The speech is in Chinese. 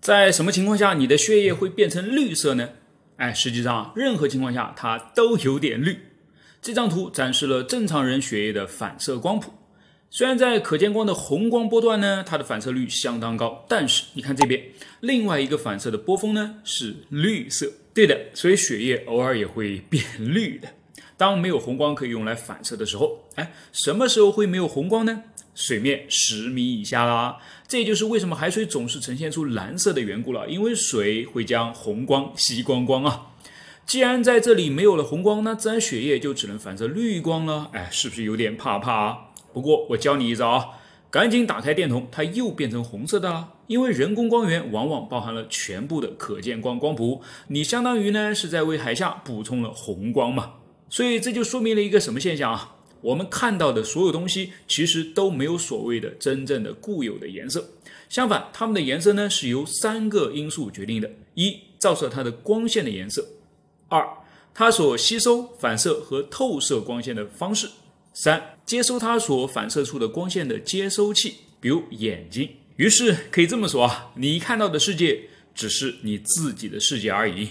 在什么情况下你的血液会变成绿色呢？哎，实际上啊，任何情况下它都有点绿。这张图展示了正常人血液的反射光谱。虽然在可见光的红光波段呢，它的反射率相当高，但是你看这边另外一个反射的波峰呢是绿色。对的，所以血液偶尔也会变绿的。当没有红光可以用来反射的时候，哎，什么时候会没有红光呢？水面十米以下啦，这也就是为什么海水总是呈现出蓝色的缘故了。因为水会将红光吸光光啊。既然在这里没有了红光，那自然血液就只能反射绿光了。哎，是不是有点怕怕？不过我教你一招啊，赶紧打开电筒，它又变成红色的啦。因为人工光源往往包含了全部的可见光光谱，你相当于呢是在为海下补充了红光嘛。所以这就说明了一个什么现象啊？我们看到的所有东西，其实都没有所谓的真正的固有的颜色。相反，它们的颜色呢，是由三个因素决定的：一、照射它的光线的颜色；二、它所吸收、反射和透射光线的方式；三、接收它所反射出的光线的接收器，比如眼睛。于是可以这么说啊，你看到的世界，只是你自己的世界而已。